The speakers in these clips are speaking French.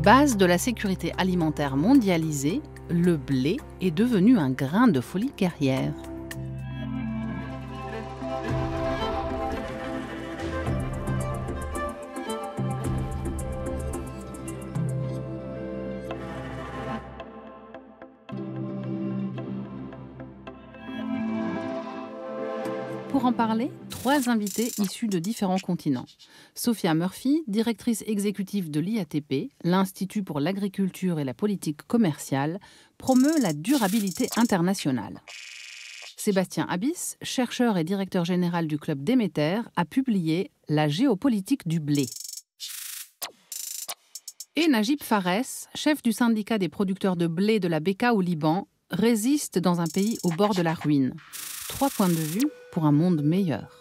Base de la sécurité alimentaire mondialisée, le blé est devenu un grain de folie guerrière. Pour en parler, trois invités issus de différents continents. Sophia Murphy, directrice exécutive de l'IATP, l'Institut pour l'agriculture et la politique commerciale, promeut la durabilité internationale. Sébastien Abyss, chercheur et directeur général du club Déméter, a publié La géopolitique du blé. Et Najib Fares, chef du syndicat des producteurs de blé de la Beka au Liban, résiste dans un pays au bord de la ruine. Trois points de vue pour un monde meilleur.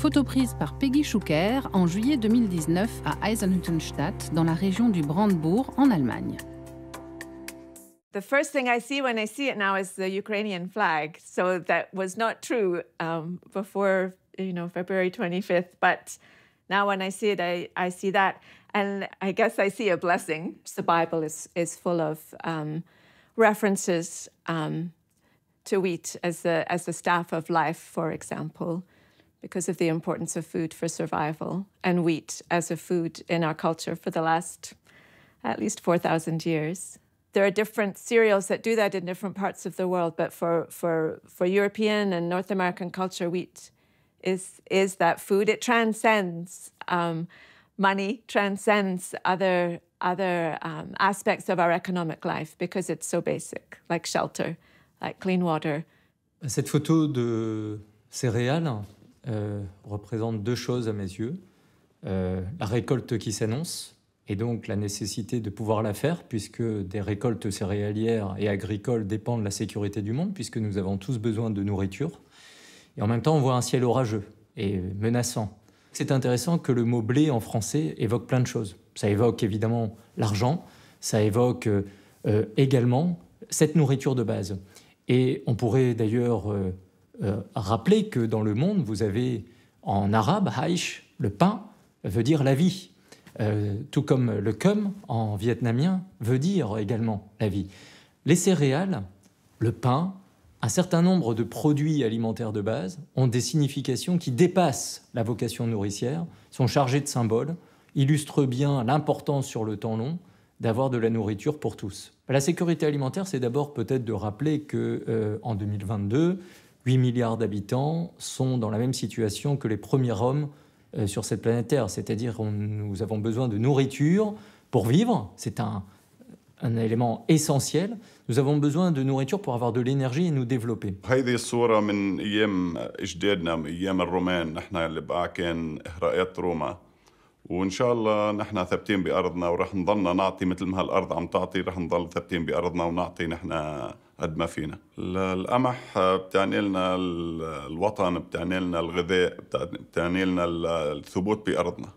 Photo prise par Peggy Schucker en juillet 2019 à Eisenhüttenstadt, dans la région du Brandebourg, en Allemagne. The first thing I see when I see it now is the Ukrainian flag. So that was not true um, before, you know, February 25th. But now when I see it, I, I see that. And I guess I see a blessing. The Bible is, is full of um, references um, to wheat as the, as the staff of life, for example because of the importance of food for survival and wheat as a food in our culture for the last at least 4,000 years. There are different cereals that do that in different parts of the world, but for, for, for European and North American culture, wheat is, is that food. It transcends um, money, transcends other, other um, aspects of our economic life because it's so basic, like shelter, like clean water. Cette photo de céréales Euh, représente deux choses à mes yeux. Euh, la récolte qui s'annonce, et donc la nécessité de pouvoir la faire, puisque des récoltes céréalières et agricoles dépendent de la sécurité du monde, puisque nous avons tous besoin de nourriture. Et en même temps, on voit un ciel orageux et menaçant. C'est intéressant que le mot blé en français évoque plein de choses. Ça évoque évidemment l'argent, ça évoque euh, également cette nourriture de base. Et on pourrait d'ailleurs Rappelez euh, rappeler que dans le monde, vous avez en arabe, haïch, le pain, veut dire la vie, euh, tout comme le cum en vietnamien veut dire également la vie. Les céréales, le pain, un certain nombre de produits alimentaires de base ont des significations qui dépassent la vocation nourricière, sont chargés de symboles, illustrent bien l'importance sur le temps long d'avoir de la nourriture pour tous. La sécurité alimentaire, c'est d'abord peut-être de rappeler que euh, en 2022, 8 milliards d'habitants sont dans la même situation que les premiers hommes euh, sur cette planète Terre. C'est-à-dire nous avons besoin de nourriture pour vivre, c'est un, un élément essentiel. Nous avons besoin de nourriture pour avoir de l'énergie et nous développer. هذه الصورة من أيام أجدادنا من الرومان نحن اللي بقى كان روما وإن شاء الله نحن ثابتين بارضنا وراح نضلنا نعطي مثل ما هالارض عم تعطي راح نضل ثابتين بارضنا ونعطي نحن قد ما فينا القمح بتعني لنا الوطن بتعني لنا الغذاء بتعني لنا الثبوت بأرضنا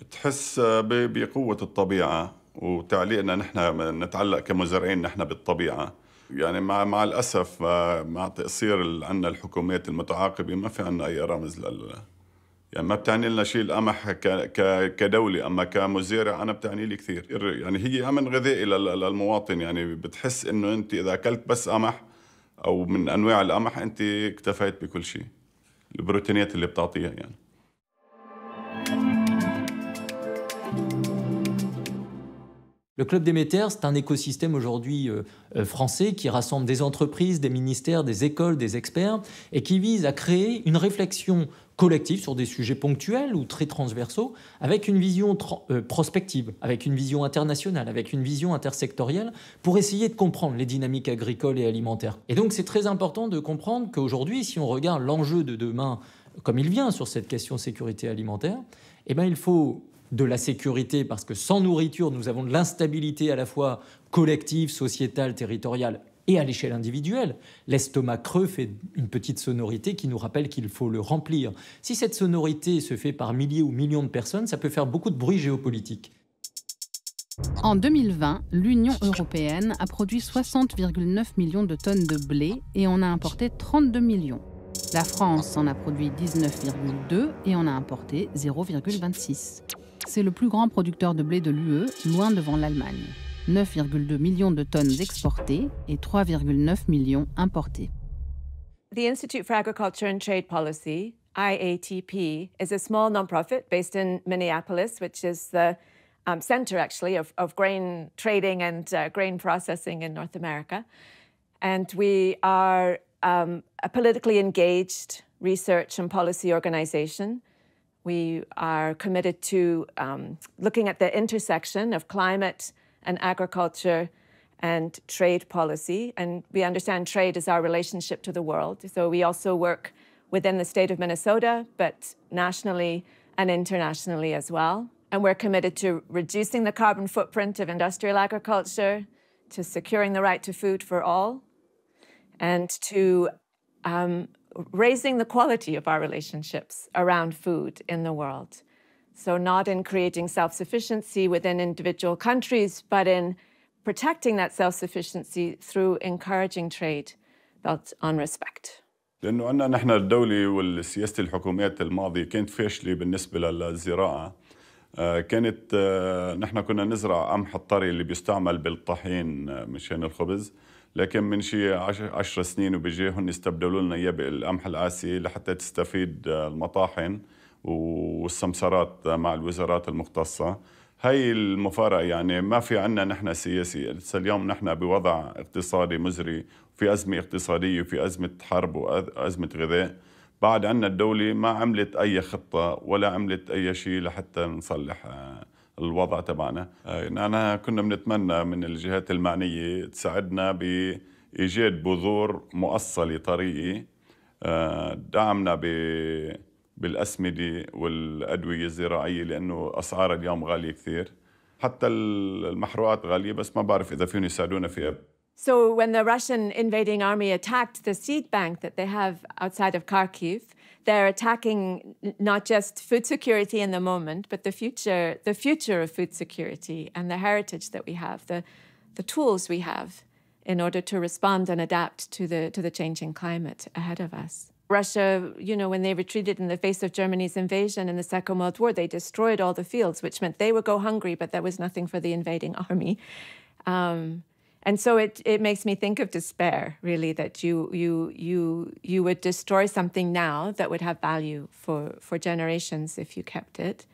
بتحس بقوة الطبيعة وتعليقنا نحن نتعلق كمزارعين نحن بالطبيعة يعني مع مع الأسف مع تقصير عندنا الحكومات المتعاقبة ما في عندنا أي رمز لل يعني ما بتعني لنا شيء القمح كدولة أما كمزارع أنا بتعني لي كثير يعني هي أمن غذائي للمواطن يعني بتحس إنه أنت إذا أكلت بس قمح أو من أنواع القمح أنت اكتفيت بكل شيء البروتينات اللي بتعطيها يعني Le Club des Déméter, c'est un écosystème aujourd'hui euh, euh, français qui rassemble des entreprises, des ministères, des écoles, des experts, et qui vise à créer une réflexion collective sur des sujets ponctuels ou très transversaux, avec une vision euh, prospective, avec une vision internationale, avec une vision intersectorielle, pour essayer de comprendre les dynamiques agricoles et alimentaires. Et donc c'est très important de comprendre qu'aujourd'hui, si on regarde l'enjeu de demain comme il vient sur cette question sécurité alimentaire, eh ben, il faut de la sécurité, parce que sans nourriture, nous avons de l'instabilité à la fois collective, sociétale, territoriale et à l'échelle individuelle. L'estomac creux fait une petite sonorité qui nous rappelle qu'il faut le remplir. Si cette sonorité se fait par milliers ou millions de personnes, ça peut faire beaucoup de bruit géopolitique. En 2020, l'Union européenne a produit 60,9 millions de tonnes de blé et en a importé 32 millions. La France en a produit 19,2 et en a importé 0,26 c'est le plus grand producteur de blé de l'UE, loin devant l'Allemagne. 9,2 millions de tonnes exportées et 3,9 millions importées. The Institute for Agriculture and Trade Policy, IATP, is a small profit based in Minneapolis, which is the um, center actually of, of, grain trading and uh, grain processing in North America. And we are um, a politically engaged research and policy organization. We are committed to um, looking at the intersection of climate and agriculture and trade policy. And we understand trade is our relationship to the world. So we also work within the state of Minnesota, but nationally and internationally as well. And we're committed to reducing the carbon footprint of industrial agriculture, to securing the right to food for all, and to um, raising the quality of our relationships around food in the world. So, not in creating self sufficiency within individual countries, but in protecting that self sufficiency through encouraging trade built on respect. لأنه عندنا نحن الدولة والسياسة الحكوميات الماضية كانت فاشلة بالنسبة للزراعة كانت نحن كنا نزرع قمح الطري اللي بيستعمل بالطحين مشان الخبز لكن من شيء 10 سنين هن يستبدلوا لنا اياه بالقمح الآسي لحتى تستفيد المطاحن والسمسرات مع الوزارات المختصه هي المفارقه يعني ما في عنا نحن سياسي اليوم نحن بوضع اقتصادي مزري في ازمه اقتصاديه وفي ازمه حرب وازمه غذاء بعد عنا الدوله ما عملت اي خطه ولا عملت اي شيء لحتى نصلح الوضع تبعنا آه، أنا كنا بنتمنى من الجهات المعنية تساعدنا بإيجاد بذور مؤصلة طريقي آه، دعمنا ب بالأسمدة والأدوية الزراعية لأنه أسعار اليوم غالية كثير حتى المحروقات غالية بس ما بعرف إذا فيهم يساعدونا فيها So when the Russian invading army attacked the seed bank that they have outside of Kharkiv, they're attacking not just food security in the moment, but the future, the future of food security and the heritage that we have, the, the tools we have in order to respond and adapt to the, to the changing climate ahead of us. Russia, you know, when they retreated in the face of Germany's invasion in the Second World War, they destroyed all the fields, which meant they would go hungry, but there was nothing for the invading army. Um, and so it it makes me think of despair really that you you you you would destroy something now that would have value for for generations if you kept it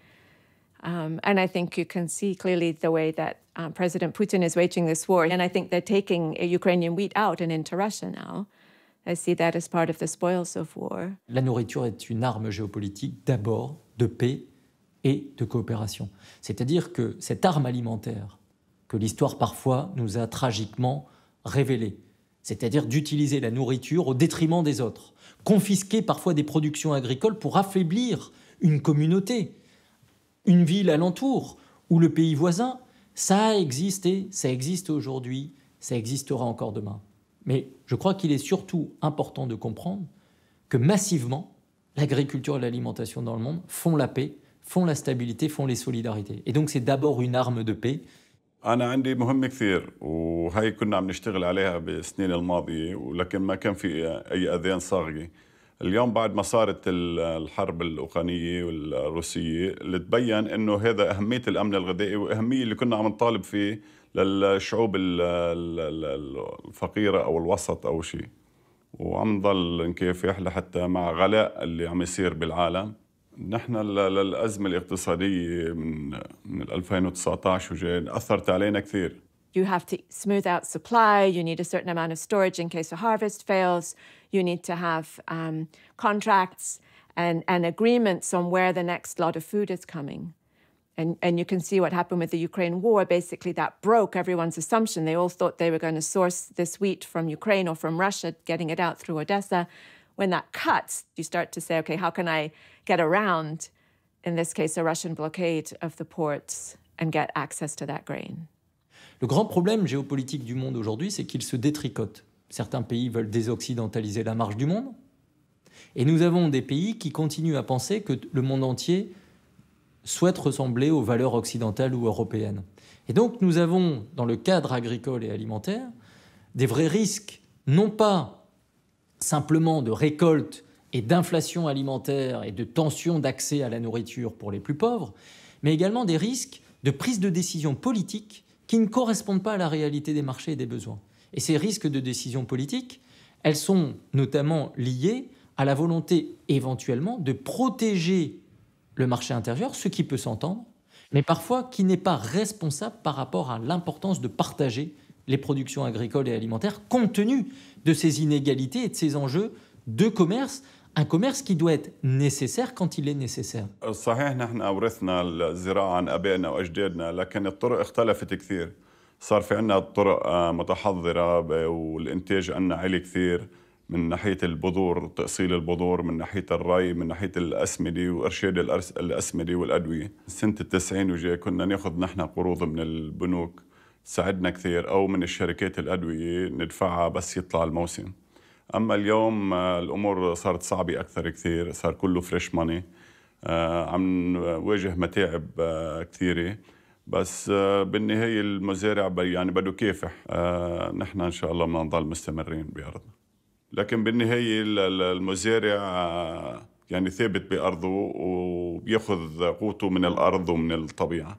um, and I think you can see clearly the way that um, President Putin is waging this war. And I think they're taking Ukrainian wheat out and into Russia now. I see that as part of the spoils of war. La nourriture est une arme géopolitique d'abord de paix et de coopération. C'est-à-dire que cette arme alimentaire que l'histoire parfois nous a tragiquement révélé, c'est-à-dire d'utiliser la nourriture au détriment des autres, confisquer parfois des productions agricoles pour affaiblir une communauté, une ville alentour ou le pays voisin. Ça a existé, ça existe aujourd'hui, ça existera encore demain. Mais je crois qu'il est surtout important de comprendre que massivement, l'agriculture et l'alimentation dans le monde font la paix, font la stabilité, font les solidarités. Et donc c'est d'abord une arme de paix, انا عندي مهمه كثير وهي كنا عم نشتغل عليها بالسنين الماضيه ولكن ما كان في اي اذان صاغيه اليوم بعد ما صارت الحرب الاوكرانيه والروسيه اللي تبين انه هذا اهميه الامن الغذائي واهميه اللي كنا عم نطالب فيه للشعوب الفقيره او الوسط او شيء وعم نضل نكافح لحتى مع غلاء اللي عم يصير بالعالم نحن الاقتصادية من من 2019 وجاي أثرت علينا كثير. You have to smooth out supply. You need a certain amount of storage in case a harvest fails. You need to have um, contracts and, and agreements on where the next lot of food is coming. And, and you can see what happened with the Ukraine war. Basically, that broke everyone's assumption. They all thought they were going to source this wheat from Ukraine or from Russia, getting it out through Odessa. When that cuts, you start to say, okay, how can I Le grand problème géopolitique du monde aujourd'hui, c'est qu'il se détricote. Certains pays veulent désoccidentaliser la marche du monde. Et nous avons des pays qui continuent à penser que le monde entier souhaite ressembler aux valeurs occidentales ou européennes. Et donc nous avons, dans le cadre agricole et alimentaire, des vrais risques, non pas simplement de récolte d'inflation alimentaire et de tension d'accès à la nourriture pour les plus pauvres, mais également des risques de prise de décision politique qui ne correspondent pas à la réalité des marchés et des besoins. Et ces risques de décision politique, elles sont notamment liées à la volonté éventuellement de protéger le marché intérieur, ce qui peut s'entendre, mais parfois qui n'est pas responsable par rapport à l'importance de partager les productions agricoles et alimentaires compte tenu de ces inégalités et de ces enjeux de commerce un commerce qui doit être nécessaire quand il est nécessaire. صحيح نحن ورثنا الزراعة عن أبائنا وأجدادنا لكن الطرق اختلفت كثير صار في عنا طرق آه، متحضرة والإنتاج عنا عالي كثير من ناحية البذور تأصيل البذور من ناحية الري من ناحية الأسمدة وإرشاد الأسمدة والأدوية سنة التسعين وجاي كنا ناخذ نحن قروض من البنوك تساعدنا كثير أو من الشركات الأدوية ندفعها بس يطلع الموسم اما اليوم آه، الامور صارت صعبه اكثر كثير صار كله فريش ماني آه، عم نواجه متاعب آه، كثيره بس بالنهايه المزارع يعني بده كافح نحن ان شاء الله بدنا نضل مستمرين بارضنا لكن بالنهايه المزارع يعني ثابت بارضه وبياخذ قوته من الارض ومن الطبيعه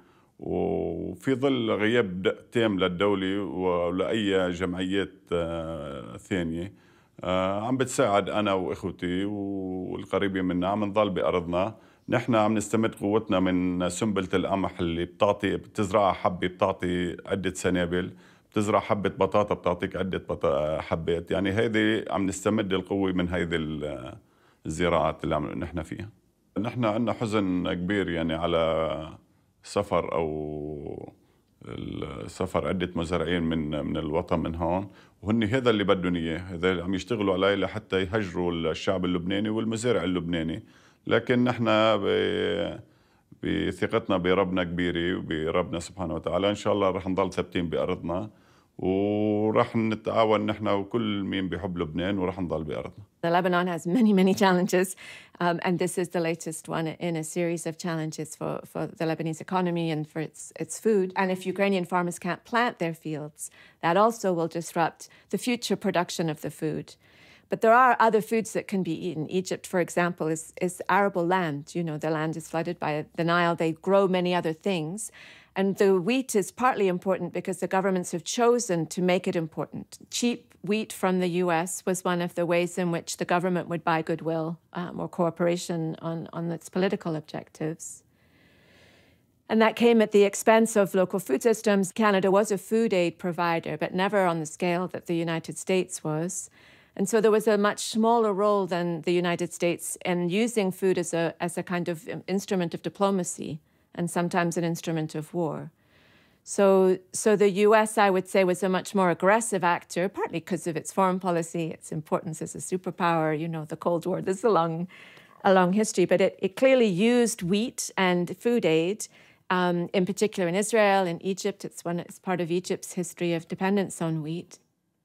وفي ظل غياب تام للدولة ولأي جمعيات آه، ثانية آه، عم بتساعد أنا وإخوتي والقريبين منا عم نضل بأرضنا نحن عم نستمد قوتنا من سنبلة القمح اللي بتعطي بتزرعها حبة بتعطي عدة سنابل بتزرع حبة بطاطا بتعطيك عدة بطا آه، حبات يعني هيدي عم نستمد القوة من هيدي الزراعات اللي عم نحن فيها نحن عندنا حزن كبير يعني على سفر او السفر عدة مزارعين من من الوطن من هون وهن هذا اللي بدهم اياه هذا اللي عم يشتغلوا عليه لحتى يهجروا الشعب اللبناني والمزارع اللبناني لكن نحن بثقتنا بربنا كبيرة وبربنا سبحانه وتعالى إن شاء الله رح نضل ثابتين بأرضنا وراح نتعاون نحن وكل مين لبنان وراح نضل بأرضنا. Lebanon has many, many challenges, um, and this is the latest one in a series of challenges for, for the Lebanese economy and for its, its food. And if Ukrainian farmers can't plant their fields, that also will disrupt the future production of the food. But there are other foods that can be eaten. Egypt, for example, is, is arable land. You know, the land is flooded by the Nile. They grow many other things. And the wheat is partly important because the governments have chosen to make it important. Cheap wheat from the US was one of the ways in which the government would buy goodwill um, or cooperation on, on its political objectives. And that came at the expense of local food systems. Canada was a food aid provider, but never on the scale that the United States was. And so there was a much smaller role than the United States in using food as a, as a kind of um, instrument of diplomacy and sometimes an instrument of war. So, so the US, I would say, was a much more aggressive actor, partly because of its foreign policy, its importance as a superpower. You know, the Cold War, this is a long, a long history, but it, it clearly used wheat and food aid, um, in particular in Israel, in Egypt. It's, one, it's part of Egypt's history of dependence on wheat.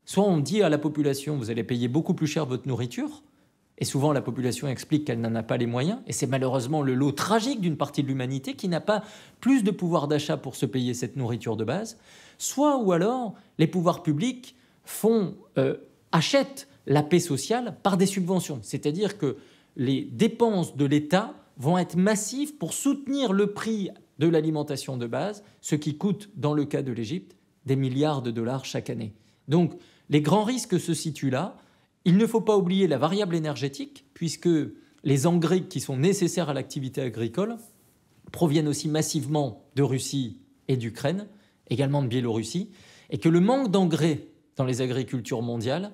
Soit on dit à la population, vous allez payer beaucoup plus cher votre nourriture, Et souvent, la population explique qu'elle n'en a pas les moyens. Et c'est malheureusement le lot tragique d'une partie de l'humanité qui n'a pas plus de pouvoir d'achat pour se payer cette nourriture de base. Soit ou alors, les pouvoirs publics font, euh, achètent la paix sociale par des subventions. C'est-à-dire que les dépenses de l'État vont être massives pour soutenir le prix de l'alimentation de base, ce qui coûte, dans le cas de l'Égypte, des milliards de dollars chaque année. Donc, les grands risques se situent là. Il ne faut pas oublier la variable énergétique, puisque les engrais qui sont nécessaires à l'activité agricole proviennent aussi massivement de Russie et d'Ukraine, également de Biélorussie, et que le manque d'engrais dans les agricultures mondiales,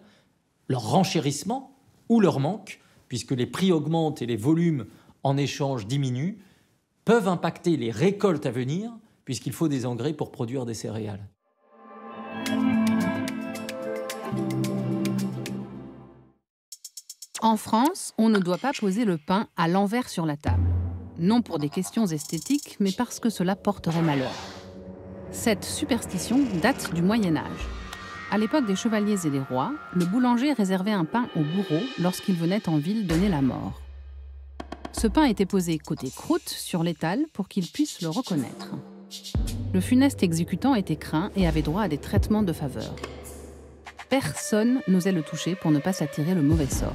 leur renchérissement ou leur manque, puisque les prix augmentent et les volumes en échange diminuent, peuvent impacter les récoltes à venir, puisqu'il faut des engrais pour produire des céréales. En France, on ne doit pas poser le pain à l'envers sur la table. Non pour des questions esthétiques, mais parce que cela porterait malheur. Cette superstition date du Moyen Âge. À l'époque des chevaliers et des rois, le boulanger réservait un pain au bourreau lorsqu'il venait en ville donner la mort. Ce pain était posé côté croûte sur l'étal pour qu'il puisse le reconnaître. Le funeste exécutant était craint et avait droit à des traitements de faveur. Personne n'osait le toucher pour ne pas s'attirer le mauvais sort.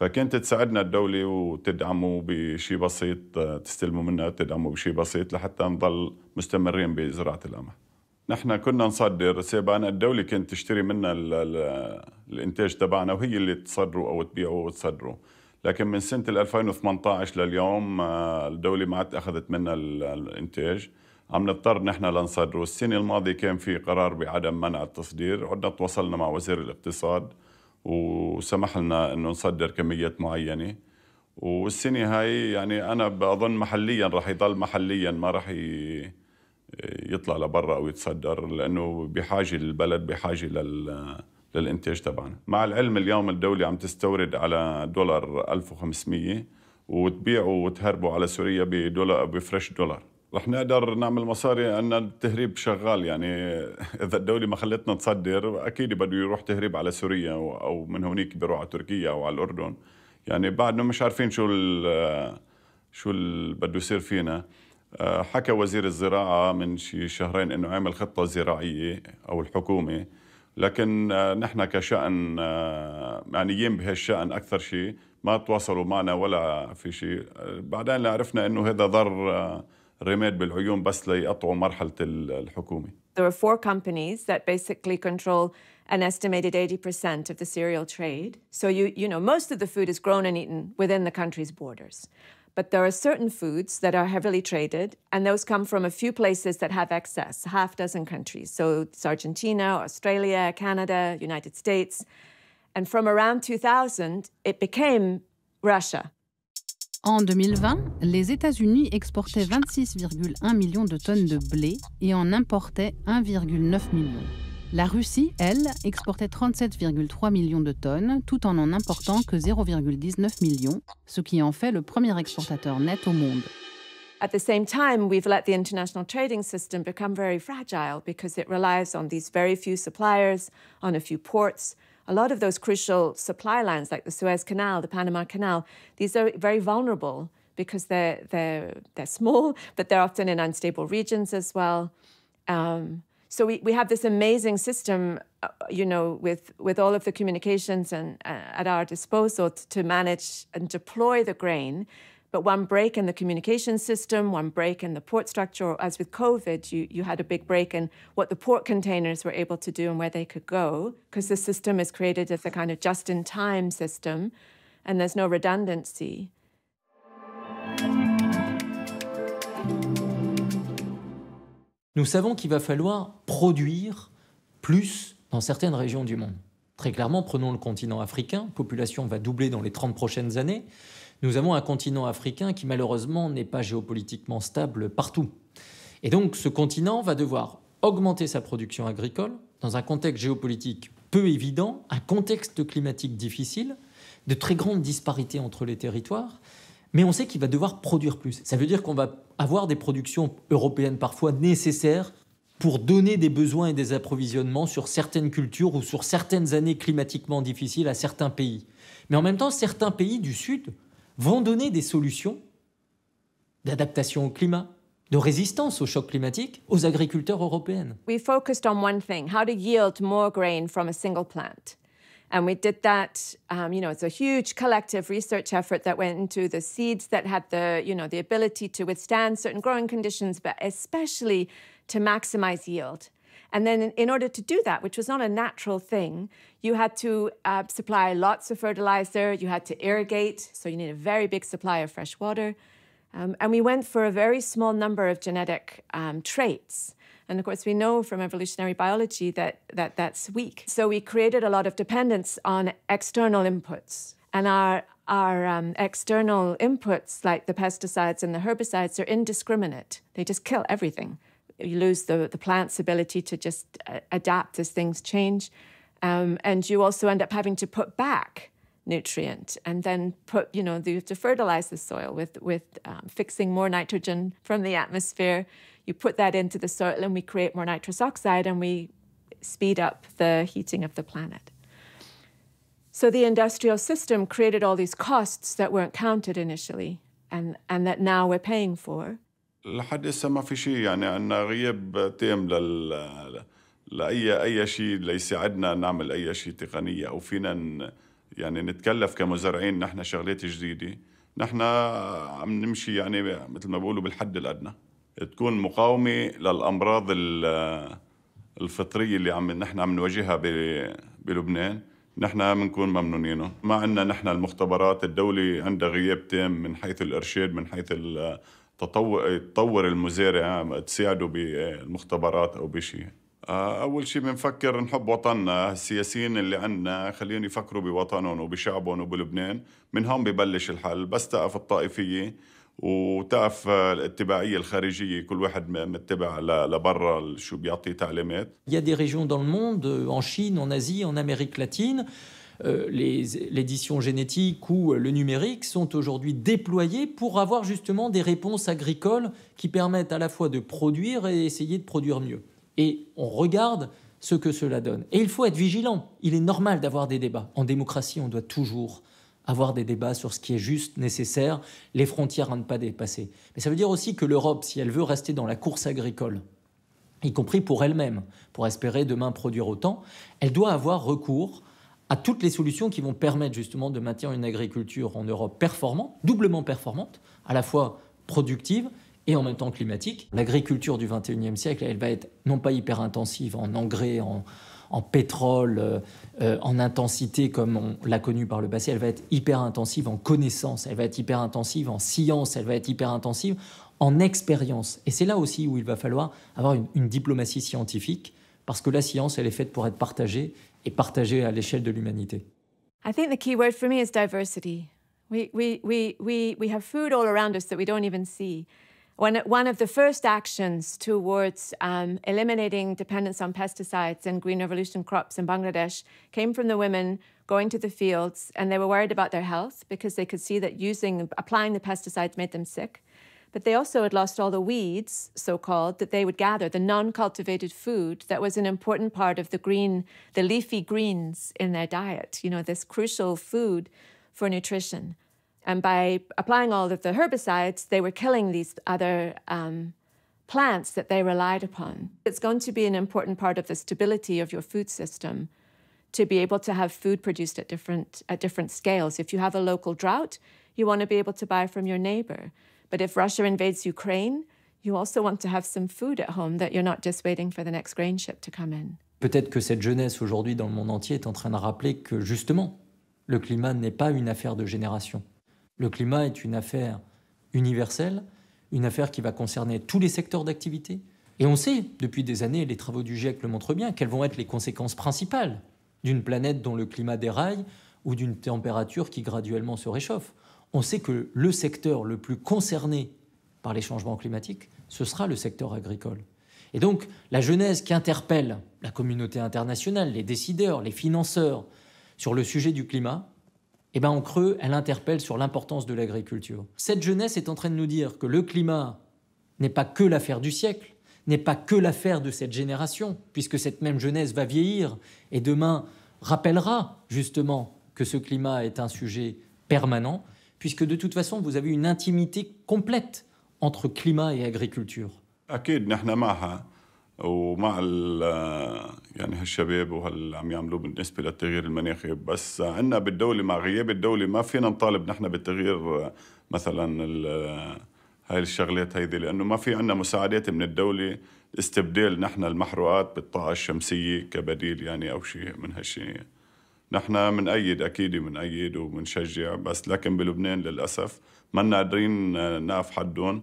فكانت تساعدنا الدولة وتدعمه بشيء بسيط آه، تستلموا منها تدعمه بشيء بسيط لحتى نضل مستمرين بزراعة القمح نحن كنا نصدر سيبان الدولة كانت تشتري منا الإنتاج تبعنا وهي اللي تصدره أو تبيعه وتصدره لكن من سنة 2018 لليوم آه، الدولة ما عاد أخذت منا الإنتاج عم نضطر نحن لنصدره السنة الماضية كان في قرار بعدم منع التصدير عدنا تواصلنا مع وزير الاقتصاد وسمح لنا انه نصدر كميات معينه والسنه هاي يعني انا بظن محليا رح يضل محليا ما رح ي... يطلع لبرا او يتصدر لانه بحاجه البلد بحاجه لل للانتاج تبعنا مع العلم اليوم الدوله عم تستورد على دولار 1500 وتبيعه وتهربه على سوريا بدولار بفريش دولار رح نقدر نعمل مصاري ان التهريب شغال يعني اذا الدوله ما خلتنا نصدر اكيد بده يروح تهريب على سوريا او من هونيك بيروح على تركيا او على الاردن يعني بعدنا مش عارفين شو الـ شو اللي بده يصير فينا آه، حكى وزير الزراعه من شي شهرين انه عامل خطه زراعيه او الحكومه لكن آه، نحن كشأن معنيين آه، بهالشأن أكثر شيء ما تواصلوا معنا ولا في شيء بعدين عرفنا أنه هذا ضر رماد بالعيون بس ليقطعوا There are four companies that basically control an estimated 80% of the cereal trade. So you you know most of the food is grown and eaten within the country's borders. But there are certain foods that are heavily traded, and those come from a few places that have excess, half dozen countries. So it's Argentina, Australia, Canada, United States. And from around 2000, it became Russia. En 2020, les États-Unis exportaient 26,1 millions de tonnes de blé et en importaient 1,9 million. La Russie, elle, exportait 37,3 millions de tonnes tout en n'en important que 0,19 millions, ce qui en fait le premier exportateur net au monde. At the same time, we've let the international trading system become very fragile because it relies on these very few suppliers, on a few ports, a lot of those crucial supply lines, like the Suez Canal, the Panama Canal, these are very vulnerable because they're they're they're small, but they're often in unstable regions as well. Um, so we, we have this amazing system, uh, you know, with with all of the communications and uh, at our disposal to, to manage and deploy the grain but one break in the communication system, one break in the port structure, as with COVID, you, you had a big break in what the port containers were able to do and where they could go, because the system is created as a kind of just in time system, and there's no redundancy. Nous savons qu'il va falloir produire plus dans certaines régions du monde. Très clairement, prenons le continent africain, population va doubler dans les 30 prochaines années. nous avons un continent africain qui malheureusement n'est pas géopolitiquement stable partout. Et donc ce continent va devoir augmenter sa production agricole dans un contexte géopolitique peu évident, un contexte climatique difficile, de très grandes disparités entre les territoires, mais on sait qu'il va devoir produire plus. Ça veut dire qu'on va avoir des productions européennes parfois nécessaires pour donner des besoins et des approvisionnements sur certaines cultures ou sur certaines années climatiquement difficiles à certains pays. Mais en même temps, certains pays du Sud vont donner des solutions d'adaptation au climat, de résistance au choc climatique aux agriculteurs européens. We focused on one thing, how to yield more grain from a single plant. And we did that, um, you know, it's a huge collective research effort that went into the seeds that had the, you know, the ability to withstand certain growing conditions, but especially to maximize yield. And then, in order to do that, which was not a natural thing, you had to uh, supply lots of fertilizer, you had to irrigate, so you need a very big supply of fresh water. Um, and we went for a very small number of genetic um, traits. And of course, we know from evolutionary biology that, that that's weak. So we created a lot of dependence on external inputs. And our, our um, external inputs, like the pesticides and the herbicides, are indiscriminate, they just kill everything. You lose the, the plant's ability to just uh, adapt as things change. Um, and you also end up having to put back nutrient and then put, you know, you have to fertilize the soil with, with um, fixing more nitrogen from the atmosphere. You put that into the soil and we create more nitrous oxide and we speed up the heating of the planet. So the industrial system created all these costs that weren't counted initially and, and that now we're paying for. لحد هسه ما في شيء يعني عندنا غياب تام لل لاي اي شيء ليساعدنا نعمل اي شيء تقنيه او فينا ن... يعني نتكلف كمزارعين نحن شغلات جديده نحن عم نمشي يعني مثل ما بيقولوا بالحد الادنى تكون مقاومه للامراض الفطريه اللي عم نحن عم نواجهها ب... بلبنان نحن بنكون ممنونينه ما عندنا نحن المختبرات الدولي عندها غياب تام من حيث الارشاد من حيث تطور تطور المزارع يعني، تساعده بالمختبرات او بشيء آه، اول شيء بنفكر نحب وطننا السياسيين اللي عندنا خليهم يفكروا بوطنهم وبشعبهم وبلبنان من هون ببلش الحل بس تقف الطائفيه وتقف الاتباعيه الخارجيه كل واحد متبع لبرا شو بيعطيه تعليمات يا دي ريجون دون الموند ان شين ان en ان en لاتين Euh, l'édition génétique ou euh, le numérique sont aujourd'hui déployés pour avoir justement des réponses agricoles qui permettent à la fois de produire et essayer de produire mieux. Et on regarde ce que cela donne. Et il faut être vigilant. Il est normal d'avoir des débats. En démocratie, on doit toujours avoir des débats sur ce qui est juste, nécessaire, les frontières à ne pas dépasser. Mais ça veut dire aussi que l'Europe, si elle veut rester dans la course agricole, y compris pour elle-même, pour espérer demain produire autant, elle doit avoir recours à toutes les solutions qui vont permettre justement de maintenir une agriculture en Europe performante, doublement performante, à la fois productive et en même temps climatique. L'agriculture du 21e siècle, elle va être non pas hyper intensive en engrais, en, pétrole, euh, euh, en intensité comme on l'a connu par le passé, elle va être hyper intensive en connaissance, elle va être hyper intensive en science, elle va être hyper intensive en expérience. Et c'est là aussi où il va falloir avoir une diplomatie scientifique parce que la science, elle est faite pour être partagée et partagée à l'échelle de l'humanité. I think the key word for me is diversity. We, we, we, we, we have food all around us that we don't even see. When, one of the first actions towards um, eliminating dependence on pesticides and green revolution crops in Bangladesh came from the women going to the fields, and they were worried about their health because they could see that using applying the pesticides made them sick. But they also had lost all the weeds, so called, that they would gather, the non cultivated food that was an important part of the green, the leafy greens in their diet, you know, this crucial food for nutrition. And by applying all of the herbicides, they were killing these other um, plants that they relied upon. It's going to be an important part of the stability of your food system to be able to have food produced at different, at different scales. If you have a local drought, you want to be able to buy from your neighbor. But if Russia invades Ukraine, you also want to have some food at home that you're not just waiting for the next grain ship to come in. Peut-être que cette jeunesse aujourd'hui dans le monde entier est en train de rappeler que justement, le climat n'est pas une affaire de génération. Le climat est une affaire universelle, une affaire qui va concerner tous les secteurs d'activité. Et on sait, depuis des années, les travaux du GIEC le montrent bien, quelles vont être les conséquences principales d'une planète dont le climat déraille ou d'une température qui graduellement se réchauffe on sait que le secteur le plus concerné par les changements climatiques, ce sera le secteur agricole. Et donc, la jeunesse qui interpelle la communauté internationale, les décideurs, les financeurs sur le sujet du climat, eh ben, en creux, elle interpelle sur l'importance de l'agriculture. Cette jeunesse est en train de nous dire que le climat n'est pas que l'affaire du siècle, n'est pas que l'affaire de cette génération, puisque cette même jeunesse va vieillir et demain rappellera justement que ce climat est un sujet permanent, puisque de toute façon, vous avez une intimité complète entre climat et agriculture. اكيد نحن معها ومع آه، يعني هالشباب وهال عم يعملوه بالنسبه للتغيير المناخي بس عندنا بالدوله مع غياب الدوله ما فينا نطالب نحن بالتغيير آه، مثلا آه، هاي الشغلات هيدي لانه ما في عندنا مساعدات من الدوله استبدال نحن المحروقات بالطاقه الشمسيه كبديل يعني او شيء من هالشيء نحن أكيد بس لكن بلبنان للأسف ما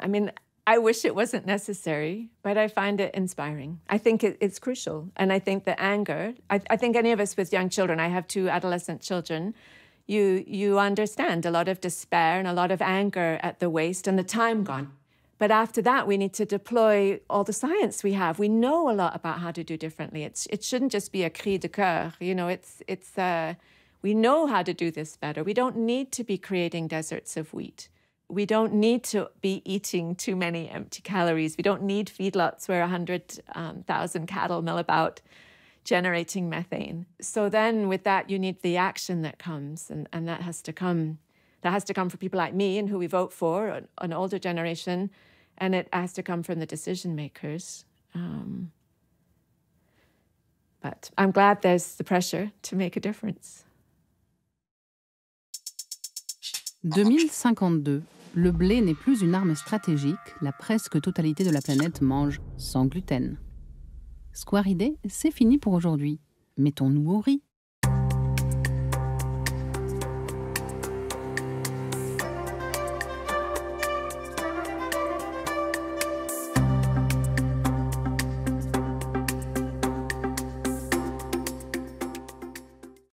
I mean, I wish it wasn't necessary, but I find it inspiring. I think it, it's crucial. And I think the anger, I, I, think any of us with young children, I have two adolescent children, you, you understand a lot of despair and a lot of anger at the waste and the time gone. But after that, we need to deploy all the science we have. We know a lot about how to do differently. It's, it shouldn't just be a cri de coeur. You know, it's, it's, uh, we know how to do this better. We don't need to be creating deserts of wheat. We don't need to be eating too many empty calories. We don't need feedlots where 100,000 um, cattle mill about generating methane. So then with that, you need the action that comes, and, and that has to come. That has to come for people like me and who we vote for, an older generation, and it has to come from the decision makers. Um, but I'm glad there's the pressure to make a difference. 2052, le blé n'est plus une arme stratégique, la presque totalité de la planète mange sans gluten. Square idée, c'est fini pour aujourd'hui. Mettons-nous au riz.